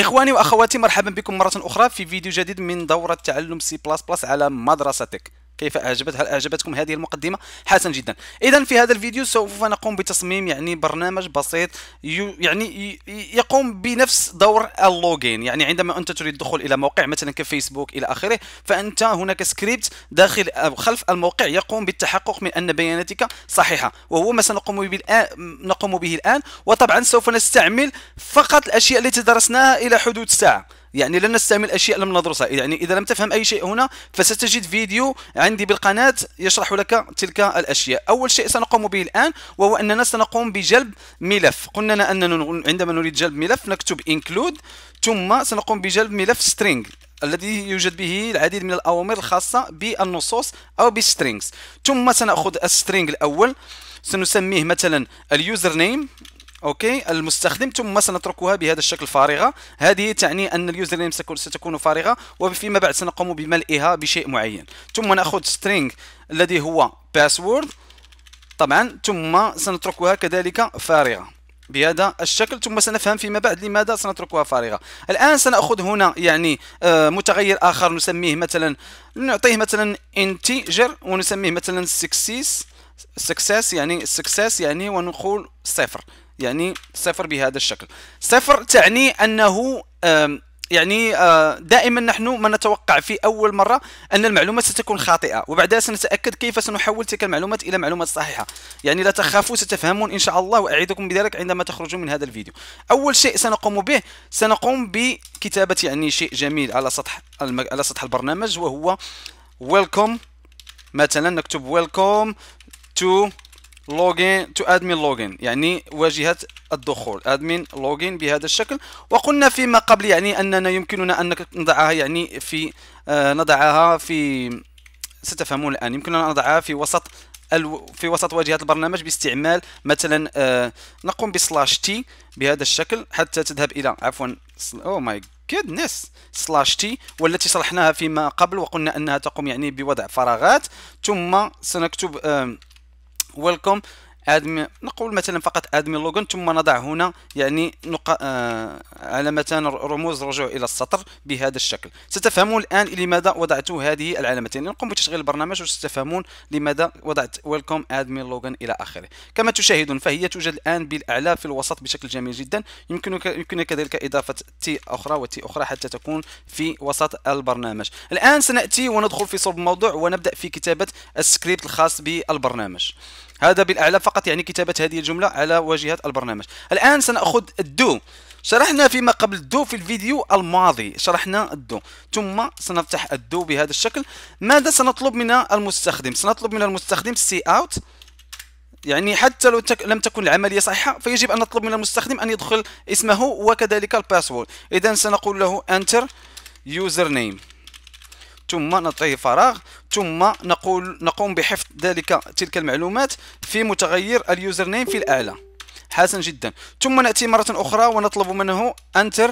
اخواني واخواتي مرحبا بكم مره اخرى في فيديو جديد من دوره تعلم سي بلاس بلاس على مدرستك كيف اعجبت هل اعجبتكم هذه المقدمه حسن جدا اذا في هذا الفيديو سوف نقوم بتصميم يعني برنامج بسيط يعني يقوم بنفس دور اللوجين يعني عندما انت تريد الدخول الى موقع مثلا كفيسبوك الى اخره فانت هناك سكريبت داخل أو خلف الموقع يقوم بالتحقق من ان بياناتك صحيحه وهو ما سنقوم به الان نقوم به الان وطبعا سوف نستعمل فقط الاشياء التي درسناها الى حدود ساعه يعني لن نستعمل أشياء لم ندرسها يعني إذا لم تفهم أي شيء هنا فستجد فيديو عندي بالقناة يشرح لك تلك الأشياء أول شيء سنقوم به الآن وهو أننا سنقوم بجلب ملف قلنا أننا عندما نريد جلب ملف نكتب انكلود ثم سنقوم بجلب ملف string الذي يوجد به العديد من الأوامر الخاصة بالنصوص أو بالسترينجز ثم سنأخذ السترينج الأول سنسميه مثلا اليوزر نيم اوكي المستخدم ثم سنتركها بهذا الشكل فارغه هذه تعني ان اليوزر نيم ستكون فارغه وفيما بعد سنقوم بملئها بشيء معين ثم ناخذ سترينج الذي هو باسورد طبعا ثم سنتركها كذلك فارغه بهذا الشكل ثم سنفهم فيما بعد لماذا سنتركها فارغه الان سناخذ هنا يعني آه، متغير اخر نسميه مثلا نعطيه مثلا انتجر ونسميه مثلا سكسيس سكسيس يعني سكسيس يعني ونقول صفر يعني صفر بهذا الشكل صفر تعني أنه يعني دائما نحن ما نتوقع في أول مرة أن المعلومات ستكون خاطئة وبعدها سنتأكد كيف سنحول تلك المعلومات إلى معلومات صحيحة يعني لا تخافوا ستفهمون إن شاء الله وأعيدكم بذلك عندما تخرجوا من هذا الفيديو أول شيء سنقوم به سنقوم بكتابة يعني شيء جميل على سطح المج... على سطح البرنامج وهو welcome مثلا نكتب welcome to لوجين تو ادمن لوجين يعني واجهه الدخول ادمن لوجين بهذا الشكل وقلنا فيما قبل يعني اننا يمكننا ان نضعها يعني في آه، نضعها في ستفهمون الان يمكننا ان نضعها في وسط الو... في وسط واجهه البرنامج باستعمال مثلا آه، نقوم بسلاش تي بهذا الشكل حتى تذهب الى عفوا او ماي جودنس سلاش تي والتي شرحناها فيما قبل وقلنا انها تقوم يعني بوضع فراغات ثم سنكتب آه welcome ادمي نقول مثلا فقط ادمي لوغن ثم نضع هنا يعني نق... آه... علامتان رموز رجوع الى السطر بهذا الشكل ستفهمون الان لماذا وضعت هذه العلامتين نقوم بتشغيل البرنامج وستفهمون لماذا وضعت ويلكم ادمي لوغن الى اخره كما تشاهدون فهي توجد الان بالاعلى في الوسط بشكل جميل جدا يمكنك يمكنك كذلك اضافه تي اخرى وتي اخرى حتى تكون في وسط البرنامج الان سناتي وندخل في صلب الموضوع ونبدا في كتابه السكريبت الخاص بالبرنامج هذا بالأعلى فقط يعني كتابة هذه الجملة على واجهة البرنامج الآن سنأخذ الدو شرحنا فيما قبل الدو في الفيديو الماضي شرحنا الدو ثم سنفتح الدو بهذا الشكل ماذا سنطلب من المستخدم سنطلب من المستخدم سي اوت يعني حتى لو تك... لم تكن العملية صحيحة فيجب أن نطلب من المستخدم أن يدخل اسمه وكذلك الباسورد إذا سنقول له enter username ثم نعطيه فراغ ثم نقول نقوم بحفظ ذلك تلك المعلومات في متغير اليوزر نيم في الاعلى حسن جدا ثم ناتي مره اخرى ونطلب منه انتر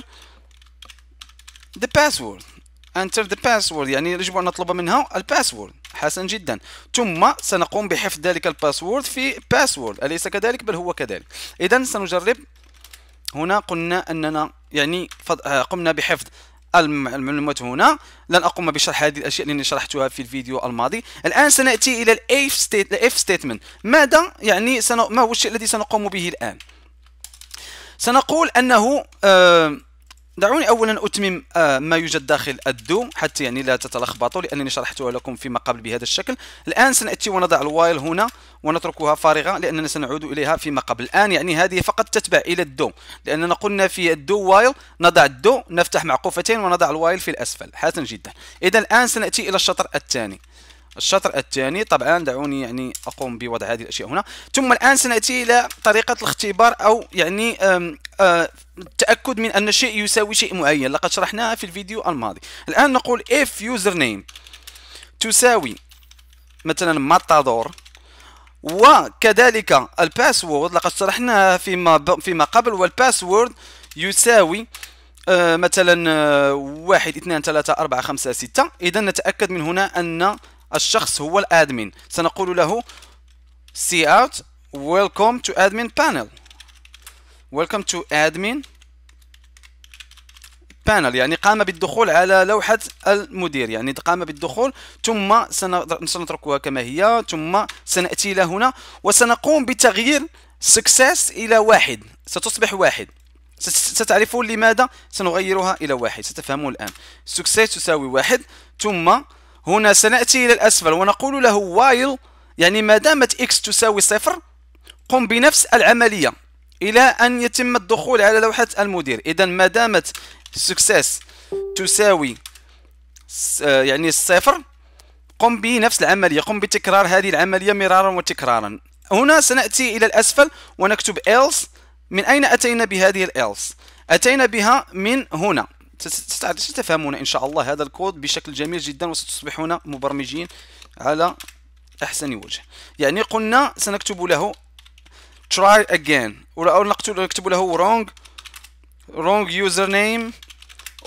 ذا باسورد انتر ذا باسورد يعني يجب ان نطلب منها الباسورد حسن جدا ثم سنقوم بحفظ ذلك الباسورد في باسورد اليس كذلك بل هو كذلك اذا سنجرب هنا قلنا اننا يعني قمنا بحفظ المعلومات هنا لن اقوم بشرح هذه الاشياء لاني شرحتها في الفيديو الماضي الان سناتي الى الاف ستيت الاف ستيتمنت ماذا يعني سن... ما هو الشيء الذي سنقوم به الان سنقول انه آه دعوني اولا اتمم آه، ما يوجد داخل الدو حتى يعني لا تتلخبطوا لانني شرحتها لكم فيما قبل بهذا الشكل الان سناتي ونضع الوايل هنا ونتركها فارغه لاننا سنعود اليها فيما قبل الان يعني هذه فقط تتبع الى الدو لاننا قلنا في الدو وايل نضع الدو نفتح معقوفتين ونضع الوايل في الاسفل حسن جدا اذا الان سناتي الى الشطر الثاني الشطر الثاني طبعا دعوني يعني اقوم بوضع هذه الاشياء هنا ثم الان سناتي الى طريقه الاختبار او يعني التاكد آه، من ان شيء يساوي شيء معين لقد شرحناها في الفيديو الماضي الان نقول if يوزر نيم تساوي مثلا ماتادور وكذلك الباسورد لقد شرحناها فيما فيما قبل والباسورد يساوي آه، مثلا آه، واحد اثنان ثلاثة أربعة خمسة ستة إذا نتأكد من هنا أن الشخص هو الادمن سنقول له سي اوت ويلكم تو ادمن بانل ويلكم تو ادمن بانل يعني قام بالدخول على لوحة المدير يعني قام بالدخول ثم سنتركها كما هي ثم سنأتي إلى هنا وسنقوم بتغيير سكسس إلى واحد ستصبح واحد ستعرفون لماذا سنغيرها إلى واحد ستفهمون الآن سكسس تساوي واحد ثم هنا سنأتي إلى الأسفل ونقول له while يعني ما دامت x تساوي صفر قم بنفس العملية إلى أن يتم الدخول على لوحة المدير إذا ما دامت success تساوي آه، يعني الصفر قم بنفس العملية قم بتكرار هذه العملية مرارا وتكرارا هنا سنأتي إلى الأسفل ونكتب else من أين أتينا بهذه else أتينا بها من هنا ستفهمون إن شاء الله هذا الكود بشكل جميل جدا وستصبحون مبرمجين على أحسن وجه يعني قلنا سنكتب له try again أو نكتب له wrong wrong username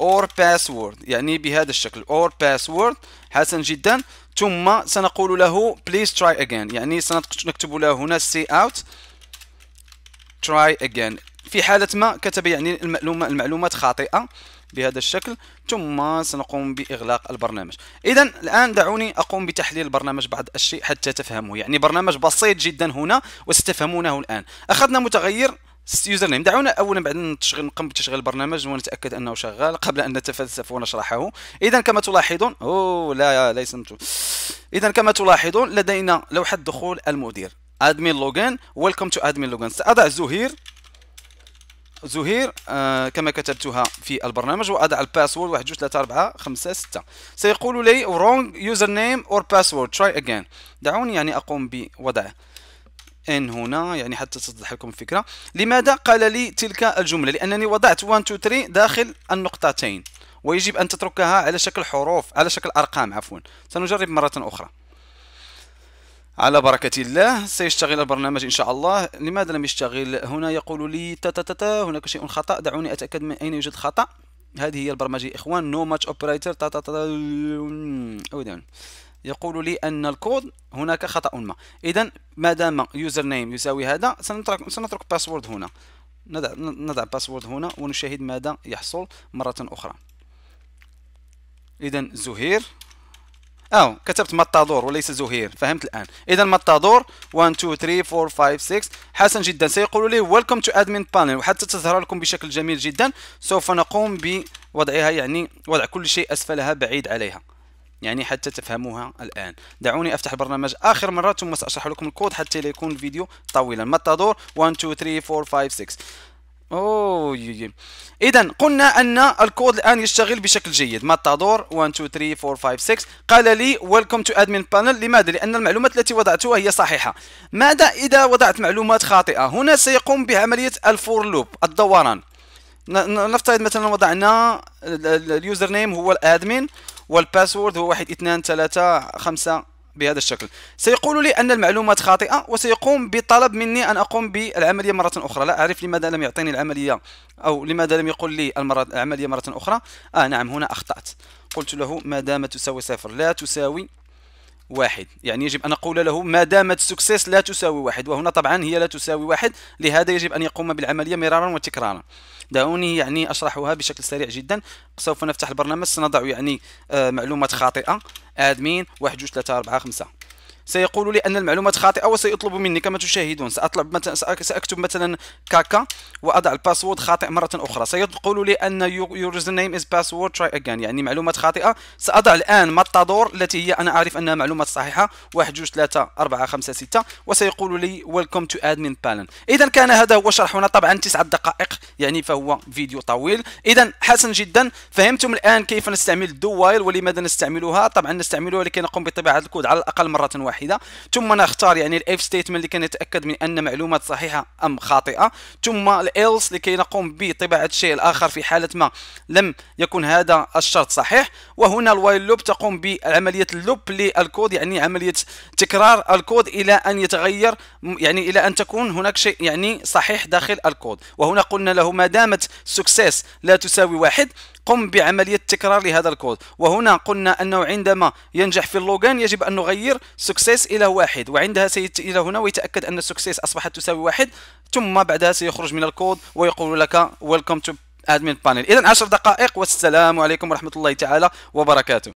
or password يعني بهذا الشكل or password حسن جدا ثم سنقول له please try again يعني سنكتب له هنا see out try again في حالة ما كتب يعني المعلومة المعلومات خاطئة بهذا الشكل ثم سنقوم باغلاق البرنامج اذا الان دعوني اقوم بتحليل البرنامج بعض الشيء حتى تفهموا يعني برنامج بسيط جدا هنا وستفهمونه الان اخذنا متغير يوزر نيم دعونا اولا بعد نتشغل نقوم بتشغيل البرنامج ونتاكد انه شغال قبل ان نتفلسف ونشرحه اذا كما تلاحظون او لا ليس اذا كما تلاحظون لدينا لوحه دخول المدير ادمين لوجن ويلكم تو ادمين لوجن ساضع زهير زهير آه، كما كتبتها في البرنامج واضع الباسورد 1 2 3 4 5 6 سيقول لي wrong user name or password try again دعوني يعني اقوم بوضع ان هنا يعني حتى تتضح لكم الفكره لماذا قال لي تلك الجمله لانني وضعت 1 2 3 داخل النقطتين ويجب ان تتركها على شكل حروف على شكل ارقام عفوا سنجرب مره اخرى على بركة الله سيشتغل البرنامج إن شاء الله لماذا لم يشتغل هنا يقول لي تا تا تا هناك شيء خطأ دعوني أتأكد من أين يوجد خطأ هذه هي البرمجة يا إخوان نو ماتش أوبريتر يقول لي أن الكود هناك خطأ ما إذا ما دام يوزر نيم يساوي هذا سنترك سنترك باسورد هنا نضع نضع باسورد هنا ونشاهد ماذا يحصل مرة أخرى إذا زهير أو كتبت ماتادور وليس زهير فهمت الآن إذا ماتادور 1 2 3 4 5 6 حسن جدا سيقول لي ويلكم تو ادمين بانل وحتى تظهر لكم بشكل جميل جدا سوف نقوم بوضعها يعني وضع كل شيء أسفلها بعيد عليها يعني حتى تفهموها الآن دعوني أفتح البرنامج آخر مرة ثم سأشرح لكم الكود حتى لا يكون الفيديو طويلا ماتادور 1 2 3 4 5 6 اوه اذا قلنا ان الكود الان يشتغل بشكل جيد ماتادور 1 2 3 4 5 6 قال لي ويلكم تو ادمن بانل لماذا لان المعلومات التي وضعتها هي صحيحه ماذا اذا وضعت معلومات خاطئه هنا سيقوم بعمليه الفور لوب الدوران نفترض مثلا وضعنا اليوزر نيم هو الادمن والباسورد هو 1 2 3 5 بهذا الشكل سيقول لي أن المعلومات خاطئة وسيقوم بطلب مني أن أقوم بالعملية مرة أخرى لا أعرف لماذا لم يعطيني العملية أو لماذا لم يقل لي المرة العملية مرة أخرى آه نعم هنا أخطأت قلت له ما دام تساوي صفر لا تساوي واحد يعني يجب أن أقول له ما دامت سكسيس لا تساوي واحد وهنا طبعا هي لا تساوي واحد لهذا يجب أن يقوم بالعملية مرارا وتكرارا دعوني يعني أشرحها بشكل سريع جدا سوف نفتح البرنامج سنضع يعني آه، معلومات خاطئة ادمين 1 2 3 4 5 سيقول لي أن المعلومات خاطئة وسيطلب مني كما تشاهدون سأطلب مثلا سأكتب مثلا كاكا وأضع الباسورد خاطئ مرة أخرى سيقول لي أن يور نيم از باسورد تراي اجين يعني معلومات خاطئة سأضع الآن ماتادور التي هي أنا أعرف أنها معلومات صحيحة 1 2 3 4 5 6 وسيقول لي ويلكم تو ادمن بانل إذا كان هذا هو شرحنا طبعا 9 دقائق يعني فهو فيديو طويل إذا حسن جدا فهمتم الآن كيف نستعمل دو وايل ولماذا نستعملها طبعا نستعملها لكي نقوم بطباعة الكود على الأقل مرة واحدة واحده ثم نختار يعني الاف ستيتمنت اللي كنتاكد من ان معلومات صحيحه ام خاطئه ثم الالس لكي نقوم بطباعه الشيء الاخر في حاله ما لم يكن هذا الشرط صحيح وهنا الوايل لوب تقوم بعمليه اللوب للكود يعني عمليه تكرار الكود الى ان يتغير يعني الى ان تكون هناك شيء يعني صحيح داخل الكود وهنا قلنا له ما دامت سكسيس لا تساوي واحد قم بعملية تكرار لهذا الكود وهنا قلنا أنه عندما ينجح في اللوغان يجب أن نغير سكسيس إلى واحد وعندها سيت إلى هنا ويتأكد أن السكسيس أصبحت تساوي واحد ثم بعدها سيخرج من الكود ويقول لك ويلكم تو ادمن panel اذا عشر دقائق والسلام عليكم ورحمه الله تعالى وبركاته